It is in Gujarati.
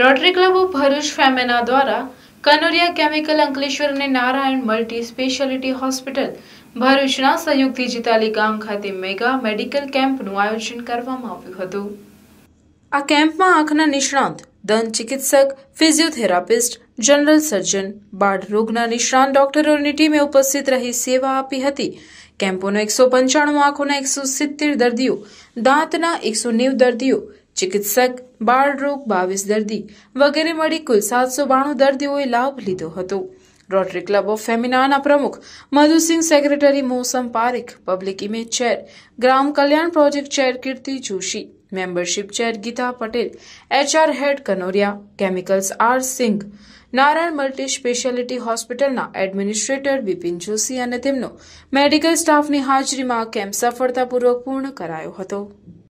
રોટરી ક્લબ ભરૂચ ફેમેના દ્વારા કનોરિયા કેમિકલ અંકલેશ્વર અને નારાયણ મલ્ટી સ્પેશિયાલિટી હોસ્પિટલ ભરૂચના સંયુક્ત જીતાલી ગામ ખાતે મેગા મેડિકલ કેમ્પનું આયોજન કરવામાં આવ્યું હતું આ કેમ્પમાં આંખના નિષ્ણાંત દંત ચિકિત્સક ફિઝિયોથેરાપિસ્ટ જનરલ સર્જન બાળ રોગના નિષ્ણાંત ડોક્ટરોની ટીમે ઉપસ્થિત રહી સેવા આપી હતી કેમ્પોના એકસો પંચાણું આંખોના એકસો સિત્તેર દર્દીઓ દાંતના એકસો નેવ દર્દીઓ ચિકિત્સક બાળરોગ બાવીસ દર્દી વગેરે મળી કુલ સાતસો બાણું દર્દીઓએ લાભ લીધો હતો રોટરી ક્લબ ઓફ ફેમિનાના પ્રમુખ Madhusinh secretary Mausam Parekh public image chair Gram Kalyan project chair Kirti Joshi membership chair Geeta Patel HR head Kanoria chemicals R Singh Narayan multi speciality હોસ્પિટલના એડમિનિસ્ટ્રેટર બિપિન જોશી અને તેમનો મેડિકલ સ્ટાફની હાજરીમાં કેમ્પ સફળતાપૂર્વક પૂર્ણ કરાયો હતો